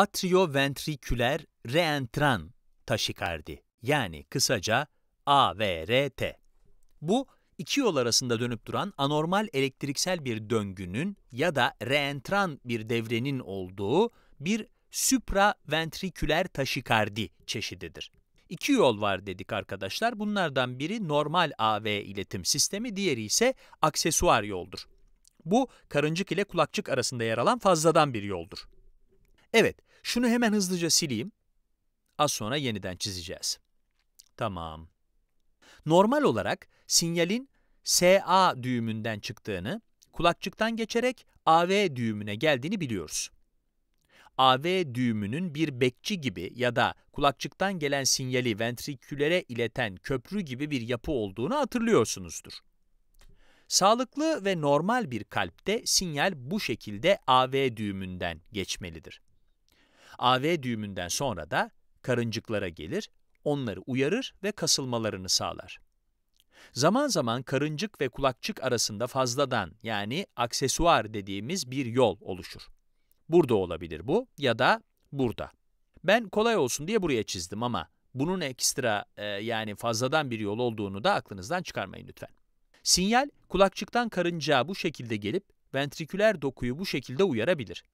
atrioventriküler reentran taşikardi yani kısaca AVRT. Bu iki yol arasında dönüp duran anormal elektriksel bir döngünün ya da reentran bir devrenin olduğu bir supraventriküler taşikardi çeşididir. İki yol var dedik arkadaşlar. Bunlardan biri normal AV iletim sistemi, diğeri ise aksesuar yoldur. Bu karıncık ile kulakçık arasında yer alan fazladan bir yoldur. Evet, şunu hemen hızlıca sileyim. Az sonra yeniden çizeceğiz. Tamam. Normal olarak sinyalin SA düğümünden çıktığını, kulakçıktan geçerek AV düğümüne geldiğini biliyoruz. AV düğümünün bir bekçi gibi ya da kulakçıktan gelen sinyali ventrikülere ileten köprü gibi bir yapı olduğunu hatırlıyorsunuzdur. Sağlıklı ve normal bir kalpte sinyal bu şekilde AV düğümünden geçmelidir. AV düğümünden sonra da karıncıklara gelir, onları uyarır ve kasılmalarını sağlar. Zaman zaman karıncık ve kulakçık arasında fazladan yani aksesuar dediğimiz bir yol oluşur. Burada olabilir bu ya da burada. Ben kolay olsun diye buraya çizdim ama bunun ekstra e, yani fazladan bir yol olduğunu da aklınızdan çıkarmayın lütfen. Sinyal kulakçıktan karıncağa bu şekilde gelip ventriküler dokuyu bu şekilde uyarabilir.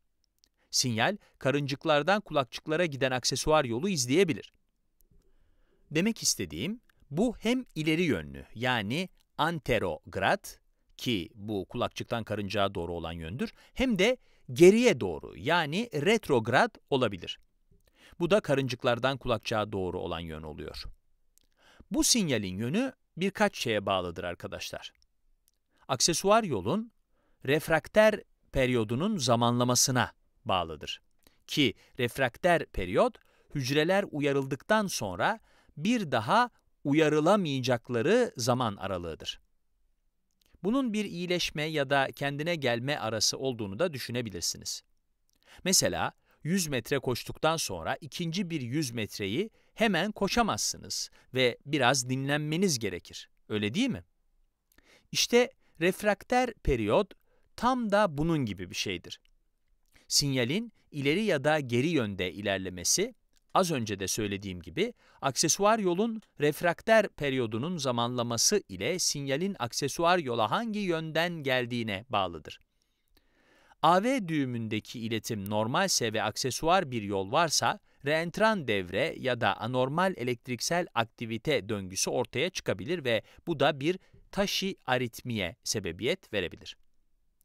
Sinyal, karıncıklardan kulakçıklara giden aksesuar yolu izleyebilir. Demek istediğim, bu hem ileri yönlü yani anterograd ki bu kulakçıktan karıncaya doğru olan yöndür hem de geriye doğru yani retrograd olabilir. Bu da karıncıklardan kulakçığa doğru olan yön oluyor. Bu sinyalin yönü birkaç şeye bağlıdır arkadaşlar. Aksesuar yolun refrakter periyodunun zamanlamasına bağlıdır. Ki refrakter periyot, hücreler uyarıldıktan sonra bir daha uyarılamayacakları zaman aralığıdır. Bunun bir iyileşme ya da kendine gelme arası olduğunu da düşünebilirsiniz. Mesela 100 metre koştuktan sonra ikinci bir 100 metreyi hemen koşamazsınız ve biraz dinlenmeniz gerekir. Öyle değil mi? İşte refrakter periyot tam da bunun gibi bir şeydir sinyalin ileri ya da geri yönde ilerlemesi, az önce de söylediğim gibi, aksesuar yolun refrakter periyodunun zamanlaması ile sinyalin aksesuar yola hangi yönden geldiğine bağlıdır. AV düğümündeki iletim normalse ve aksesuar bir yol varsa, reentran devre ya da anormal elektriksel aktivite döngüsü ortaya çıkabilir ve bu da bir taşi aritmiye sebebiyet verebilir.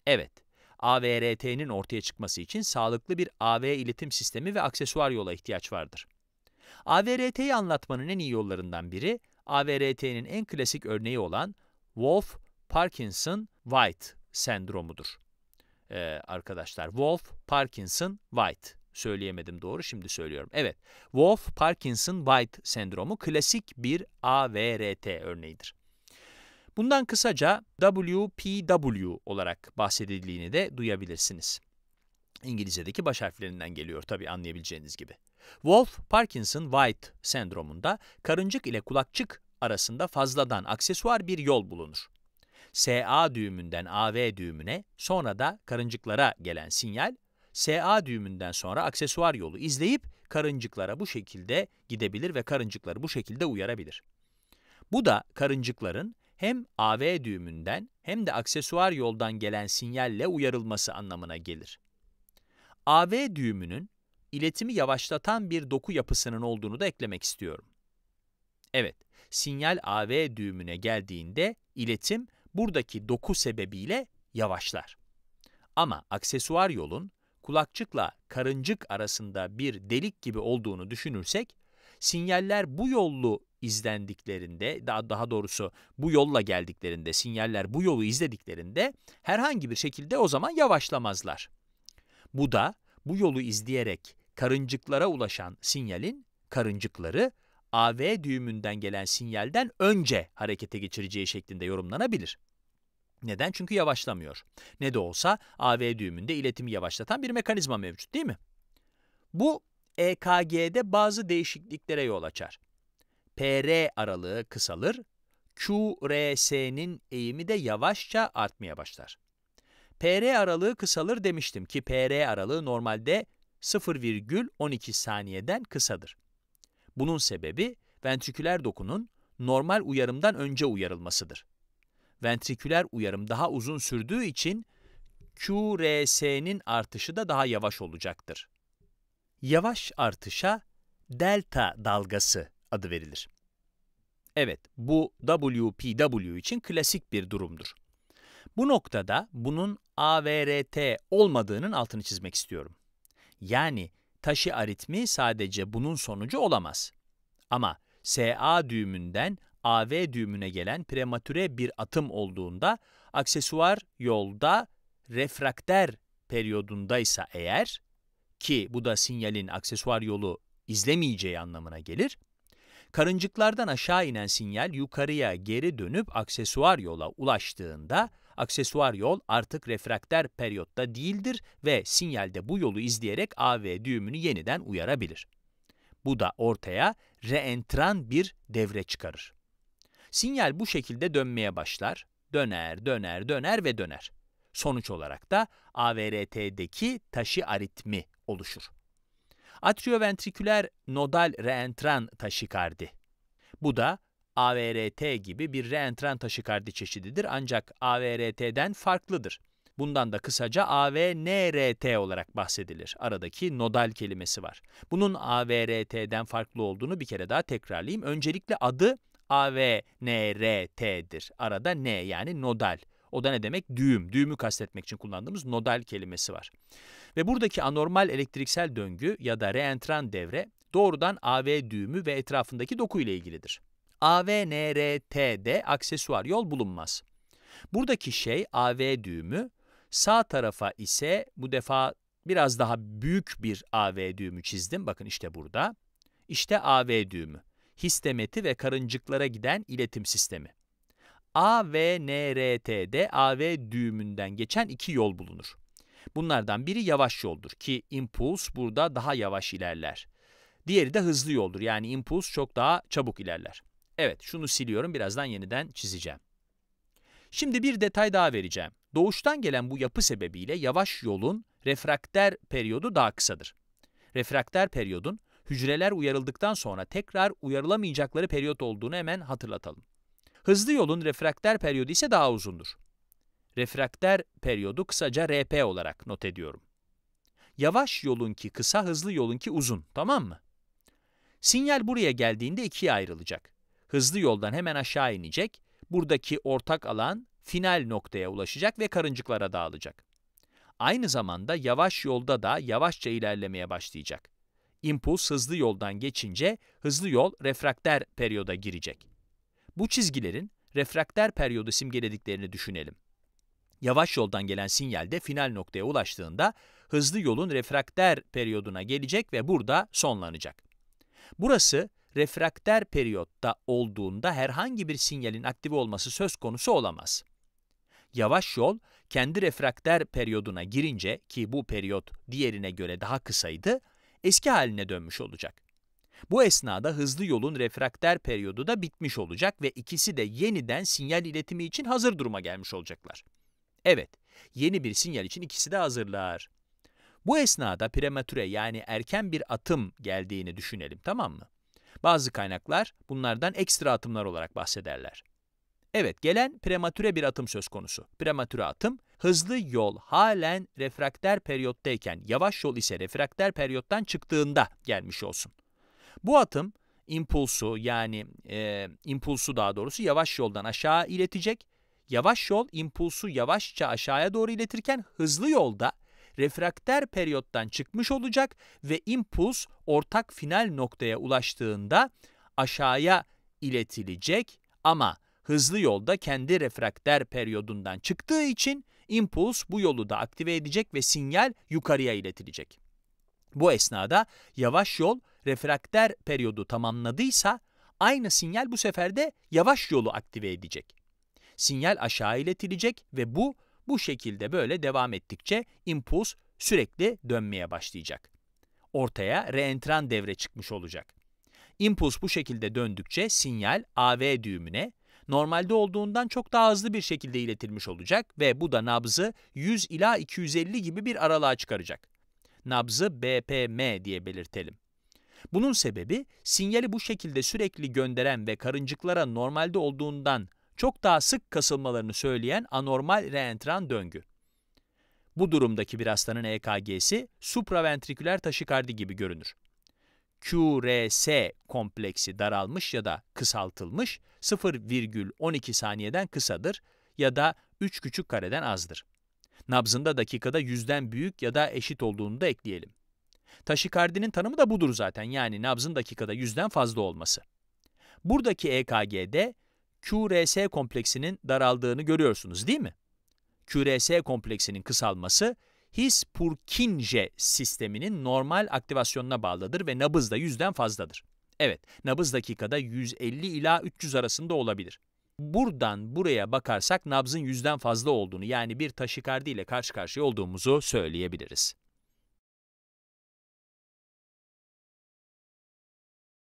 Evet, AVRT'nin ortaya çıkması için sağlıklı bir AV iletim sistemi ve aksesuar yola ihtiyaç vardır. AVRT'yi anlatmanın en iyi yollarından biri, AVRT'nin en klasik örneği olan Wolf-Parkinson-White sendromudur. Ee, arkadaşlar, Wolf-Parkinson-White söyleyemedim doğru şimdi söylüyorum. Evet, Wolf-Parkinson-White sendromu klasik bir AVRT örneğidir. Bundan kısaca WPW olarak bahsedildiğini de duyabilirsiniz. İngilizce'deki baş harflerinden geliyor tabi anlayabileceğiniz gibi. Wolf, Parkinson-White sendromunda karıncık ile kulakçık arasında fazladan aksesuar bir yol bulunur. SA düğümünden AV düğümüne sonra da karıncıklara gelen sinyal, SA düğümünden sonra aksesuar yolu izleyip karıncıklara bu şekilde gidebilir ve karıncıkları bu şekilde uyarabilir. Bu da karıncıkların hem AV düğümünden hem de aksesuar yoldan gelen sinyalle uyarılması anlamına gelir. AV düğümünün iletimi yavaşlatan bir doku yapısının olduğunu da eklemek istiyorum. Evet, sinyal AV düğümüne geldiğinde iletim buradaki doku sebebiyle yavaşlar. Ama aksesuar yolun kulakçıkla karıncık arasında bir delik gibi olduğunu düşünürsek, sinyaller bu yollu izlendiklerinde daha, daha doğrusu bu yolla geldiklerinde sinyaller bu yolu izlediklerinde herhangi bir şekilde o zaman yavaşlamazlar. Bu da bu yolu izleyerek karıncıklara ulaşan sinyalin karıncıkları AV düğümünden gelen sinyalden önce harekete geçireceği şeklinde yorumlanabilir. Neden? Çünkü yavaşlamıyor. Ne de olsa AV düğümünde iletimi yavaşlatan bir mekanizma mevcut değil mi? Bu EKG'de bazı değişikliklere yol açar. PR aralığı kısalır, QRS'nin eğimi de yavaşça artmaya başlar. PR aralığı kısalır demiştim ki PR aralığı normalde 0,12 saniyeden kısadır. Bunun sebebi ventriküler dokunun normal uyarımdan önce uyarılmasıdır. Ventriküler uyarım daha uzun sürdüğü için QRS'nin artışı da daha yavaş olacaktır. Yavaş artışa delta dalgası adı verilir. Evet, bu WPW için klasik bir durumdur. Bu noktada bunun AVRT olmadığının altını çizmek istiyorum. Yani taşı aritmi sadece bunun sonucu olamaz. Ama SA düğümünden AV düğümüne gelen prematüre bir atım olduğunda aksesuar yolda refrakter periyodundaysa eğer ki bu da sinyalin aksesuar yolu izlemeyeceği anlamına gelir, Karıncıklardan aşağı inen sinyal yukarıya geri dönüp aksesuar yola ulaştığında, aksesuar yol artık refrakter periyotta değildir ve sinyalde bu yolu izleyerek AV düğümünü yeniden uyarabilir. Bu da ortaya reentran bir devre çıkarır. Sinyal bu şekilde dönmeye başlar, döner, döner, döner ve döner. Sonuç olarak da AVRT'deki taşı aritmi oluşur. Atrioventriküler nodal reentran taşikardi. Bu da AVRT gibi bir reentran taşikardi çeşididir ancak AVRT'den farklıdır. Bundan da kısaca AVNRT olarak bahsedilir. Aradaki nodal kelimesi var. Bunun AVRT'den farklı olduğunu bir kere daha tekrarlayayım. Öncelikle adı AVNRT'dir. Arada N yani nodal. O da ne demek? Düğüm. Düğümü kastetmek için kullandığımız nodal kelimesi var. Ve buradaki anormal elektriksel döngü ya da reentran devre doğrudan AV düğümü ve etrafındaki doku ile ilgilidir. AVNRT'de aksesuar yol bulunmaz. Buradaki şey AV düğümü, sağ tarafa ise bu defa biraz daha büyük bir AV düğümü çizdim. Bakın işte burada. İşte AV düğümü. Histemeti ve karıncıklara giden iletim sistemi. AVNRT'de AV düğümünden geçen iki yol bulunur. Bunlardan biri yavaş yoldur ki impuls burada daha yavaş ilerler. Diğeri de hızlı yoldur yani impuls çok daha çabuk ilerler. Evet şunu siliyorum birazdan yeniden çizeceğim. Şimdi bir detay daha vereceğim. Doğuştan gelen bu yapı sebebiyle yavaş yolun refrakter periyodu daha kısadır. Refrakter periyodun hücreler uyarıldıktan sonra tekrar uyarılamayacakları periyot olduğunu hemen hatırlatalım. Hızlı yolun refrakter periyodu ise daha uzundur. Refrakter periyodu kısaca RP olarak not ediyorum. Yavaş yolunki kısa, hızlı yolunki uzun, tamam mı? Sinyal buraya geldiğinde ikiye ayrılacak. Hızlı yoldan hemen aşağı inecek, buradaki ortak alan final noktaya ulaşacak ve karıncıklara dağılacak. Aynı zamanda yavaş yolda da yavaşça ilerlemeye başlayacak. İmpuls hızlı yoldan geçince hızlı yol refrakter periyoda girecek. Bu çizgilerin refrakter periyodu simgelediklerini düşünelim. Yavaş yoldan gelen sinyal de final noktaya ulaştığında hızlı yolun refrakter periyoduna gelecek ve burada sonlanacak. Burası refrakter periyotta olduğunda herhangi bir sinyalin aktive olması söz konusu olamaz. Yavaş yol kendi refrakter periyoduna girince ki bu periyot diğerine göre daha kısaydı, eski haline dönmüş olacak. Bu esnada hızlı yolun refrakter periyodu da bitmiş olacak ve ikisi de yeniden sinyal iletimi için hazır duruma gelmiş olacaklar. Evet, yeni bir sinyal için ikisi de hazırlar. Bu esnada prematüre yani erken bir atım geldiğini düşünelim tamam mı? Bazı kaynaklar bunlardan ekstra atımlar olarak bahsederler. Evet, gelen prematüre bir atım söz konusu. Prematüre atım, hızlı yol halen refrakter periyottayken, yavaş yol ise refrakter periyottan çıktığında gelmiş olsun. Bu atım impulsu yani e, impulsu daha doğrusu yavaş yoldan aşağı iletecek. Yavaş yol impulsu yavaşça aşağıya doğru iletirken hızlı yolda refrakter periyottan çıkmış olacak ve impuls ortak final noktaya ulaştığında aşağıya iletilecek ama hızlı yolda kendi refrakter periyodundan çıktığı için impuls bu yolu da aktive edecek ve sinyal yukarıya iletilecek. Bu esnada yavaş yol refrakter periyodu tamamladıysa aynı sinyal bu sefer de yavaş yolu aktive edecek. Sinyal aşağı iletilecek ve bu bu şekilde böyle devam ettikçe impuls sürekli dönmeye başlayacak. Ortaya reentran devre çıkmış olacak. İmpuls bu şekilde döndükçe sinyal AV düğümüne normalde olduğundan çok daha hızlı bir şekilde iletilmiş olacak ve bu da nabzı 100 ila 250 gibi bir aralığa çıkaracak. Nabzı BPM diye belirtelim. Bunun sebebi sinyali bu şekilde sürekli gönderen ve karıncıklara normalde olduğundan çok daha sık kasılmalarını söyleyen anormal reentran döngü. Bu durumdaki bir hastanın EKG'si supraventriküler taşikardi gibi görünür. QRS kompleksi daralmış ya da kısaltılmış 0,12 saniyeden kısadır ya da 3 küçük kareden azdır. Nabzında dakikada yüzden büyük ya da eşit olduğunu da ekleyelim. Taşikardinin tanımı da budur zaten yani nabzın dakikada yüzden fazla olması. Buradaki EKG'de QRS kompleksinin daraldığını görüyorsunuz değil mi? QRS kompleksinin kısalması His-Purkinje sisteminin normal aktivasyonuna bağlıdır ve nabız da yüzden fazladır. Evet, nabız dakikada 150 ila 300 arasında olabilir. Buradan buraya bakarsak nabzın yüzden fazla olduğunu yani bir taşikardi ile karşı karşıya olduğumuzu söyleyebiliriz.